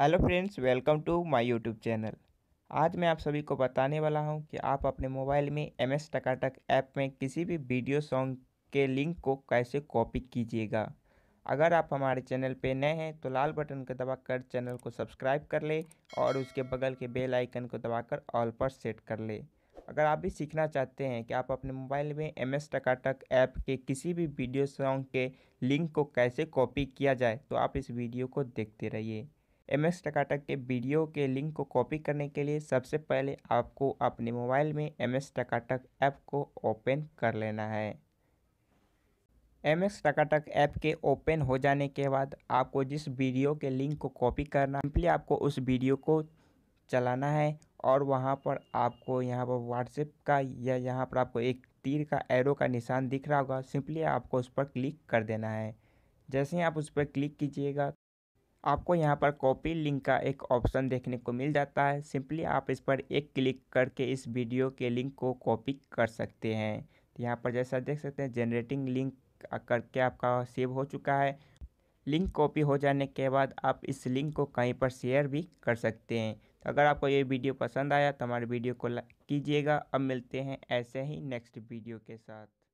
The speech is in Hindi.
hello friends welcome to my YouTube channel आज मैं आप सभी को बताने वाला हूं कि आप अपने मोबाइल में एम एस टकाटक ऐप में किसी भी वीडियो सॉन्ग के लिंक को कैसे कॉपी कीजिएगा अगर आप हमारे चैनल पे नए हैं तो लाल बटन को दबाकर चैनल को सब्सक्राइब कर ले और उसके बगल के बेल आइकन को दबाकर ऑल पर सेट कर ले अगर आप भी सीखना चाहते हैं कि आप अपने मोबाइल में एम एस टकाटक ऐप के किसी भी वीडियो सॉन्ग के लिंक को कैसे कॉपी किया जाए तो आप इस वीडियो को देखते रहिए एम एस टकाटक के वीडियो के लिंक को कॉपी करने के लिए सबसे पहले आपको अपने मोबाइल में एम एस टकाटक ऐप को ओपन कर लेना है एम एस टकाटक ऐप के ओपन हो जाने के बाद आपको जिस वीडियो के लिंक को कॉपी करना सिंपली आपको उस वीडियो को चलाना है और वहाँ पर आपको यहाँ पर व्हाट्सएप का या यहाँ पर आपको एक तीर का एरो का निशान दिख रहा होगा सिंपली आपको उस पर क्लिक कर देना है जैसे ही आप उस पर क्लिक कीजिएगा आपको यहाँ पर कॉपी लिंक का एक ऑप्शन देखने को मिल जाता है सिंपली आप इस पर एक क्लिक करके इस वीडियो के लिंक को कॉपी कर सकते हैं तो यहाँ पर जैसा देख सकते हैं जनरेटिंग लिंक करके आपका सेव हो चुका है लिंक कॉपी हो जाने के बाद आप इस लिंक को कहीं पर शेयर भी कर सकते हैं तो अगर आपको ये वीडियो पसंद आया तो हमारे वीडियो को लाइक कीजिएगा अब मिलते हैं ऐसे ही नेक्स्ट वीडियो के साथ